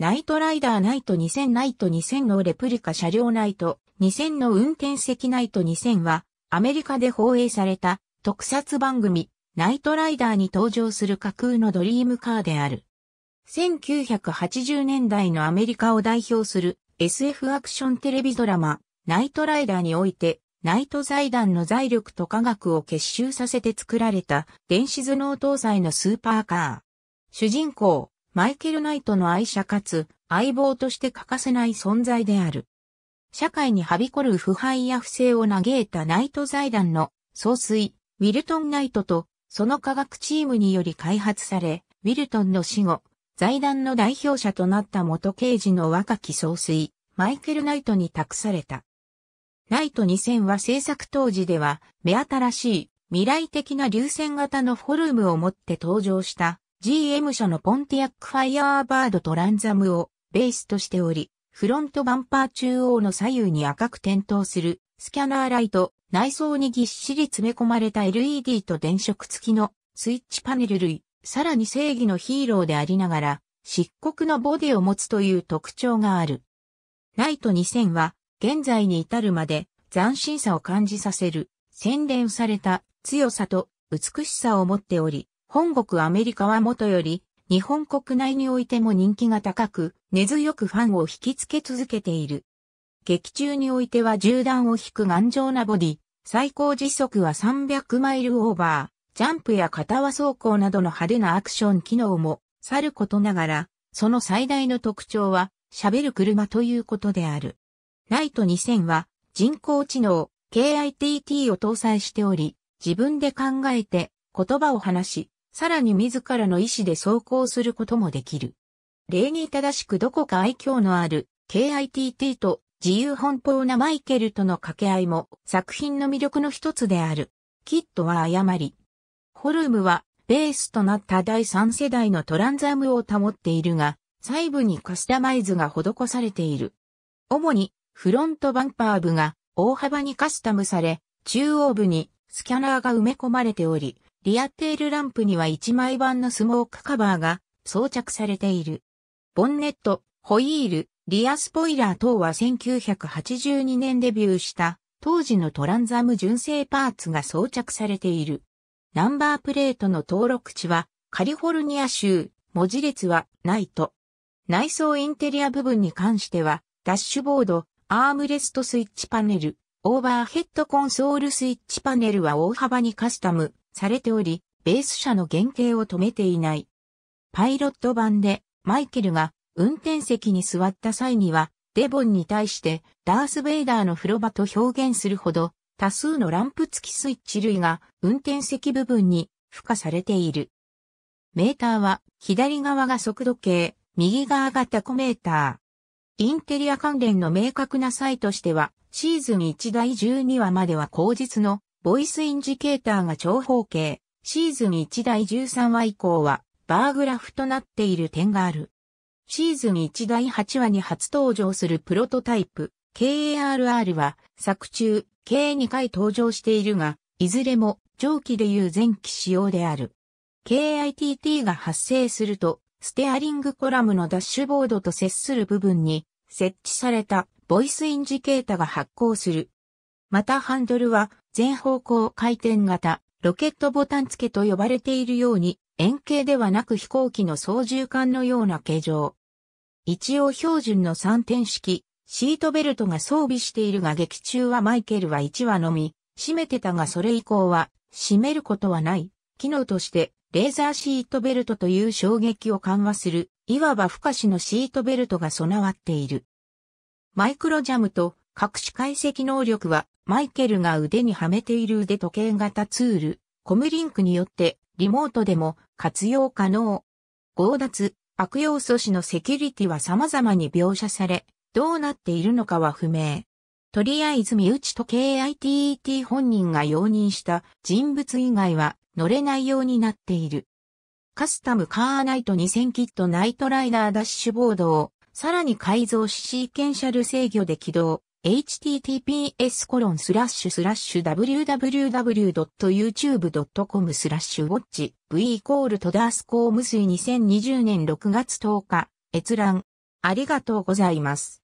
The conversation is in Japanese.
ナイトライダーナイト2000ナイト2000のレプリカ車両ナイト2000の運転席ナイト2000はアメリカで放映された特撮番組ナイトライダーに登場する架空のドリームカーである。1980年代のアメリカを代表する SF アクションテレビドラマナイトライダーにおいてナイト財団の財力と科学を結集させて作られた電子頭脳搭載のスーパーカー。主人公、マイケル・ナイトの愛者かつ相棒として欠かせない存在である。社会にはびこる腐敗や不正を嘆いたナイト財団の総帥、ウィルトン・ナイトとその科学チームにより開発され、ウィルトンの死後、財団の代表者となった元刑事の若き総帥、マイケル・ナイトに託された。ナイト2000は制作当時では目新しい未来的な流線型のフォルムを持って登場した GM 社のポンティアックファイヤーバードとランザムをベースとしており、フロントバンパー中央の左右に赤く点灯するスキャナーライト、内装にぎっしり詰め込まれた LED と電飾付きのスイッチパネル類、さらに正義のヒーローでありながら、漆黒のボディを持つという特徴がある。ライト2000は、現在に至るまで斬新さを感じさせる、洗練された強さと美しさを持っており、本国アメリカはもとより、日本国内においても人気が高く、根強くファンを引きつけ続けている。劇中においては銃弾を引く頑丈なボディ、最高時速は300マイルオーバー、ジャンプや片輪走行などの派手なアクション機能もさることながら、その最大の特徴は喋る車ということである。ライト2000は人工知能 KITT を搭載しており、自分で考えて言葉を話し、さらに自らの意思で走行することもできる。礼儀正しくどこか愛嬌のある KITT と自由奔放なマイケルとの掛け合いも作品の魅力の一つである。キットは誤り。ホルムはベースとなった第三世代のトランザムを保っているが、細部にカスタマイズが施されている。主にフロントバンパー部が大幅にカスタムされ、中央部にスキャナーが埋め込まれており、リアテールランプには1枚版のスモークカバーが装着されている。ボンネット、ホイール、リアスポイラー等は1982年デビューした当時のトランザム純正パーツが装着されている。ナンバープレートの登録地はカリフォルニア州、文字列はないと。内装インテリア部分に関しては、ダッシュボード、アームレストスイッチパネル、オーバーヘッドコンソールスイッチパネルは大幅にカスタムされており、ベース車の原型を止めていない。パイロット版で、マイケルが運転席に座った際には、デボンに対してダース・ベイダーの風呂場と表現するほど、多数のランプ付きスイッチ類が運転席部分に付加されている。メーターは左側が速度計、右側がタコメーター。インテリア関連の明確な際としては、シーズン1第12話までは後日のボイスインジケーターが長方形、シーズン1第13話以降は、バーグラフとなっている点がある。シーズン1第8話に初登場するプロトタイプ、KARR は、作中、計2回登場しているが、いずれも、上記でいう前期仕様である。KITT が発生すると、ステアリングコラムのダッシュボードと接する部分に設置されたボイスインジケータが発光する。またハンドルは全方向回転型、ロケットボタン付けと呼ばれているように、円形ではなく飛行機の操縦桿のような形状。一応標準の3点式、シートベルトが装備しているが劇中はマイケルは1話のみ、閉めてたがそれ以降は、閉めることはない。機能として、レーザーシートベルトという衝撃を緩和する、いわば不可視のシートベルトが備わっている。マイクロジャムと、隠し解析能力は、マイケルが腕にはめている腕時計型ツール、コムリンクによってリモートでも活用可能。強奪、悪用阻止のセキュリティは様々に描写され、どうなっているのかは不明。とりあえず身内時計 i t e t 本人が容認した人物以外は乗れないようになっている。カスタムカーナイト2000キットナイトライダーダッシュボードをさらに改造しシーケンシャル制御で起動。https コロンスラッシュスラッシュ www.youtube.com スラッシュウォッチ v イコールトダースコーム水2020年6月10日閲覧ありがとうございます。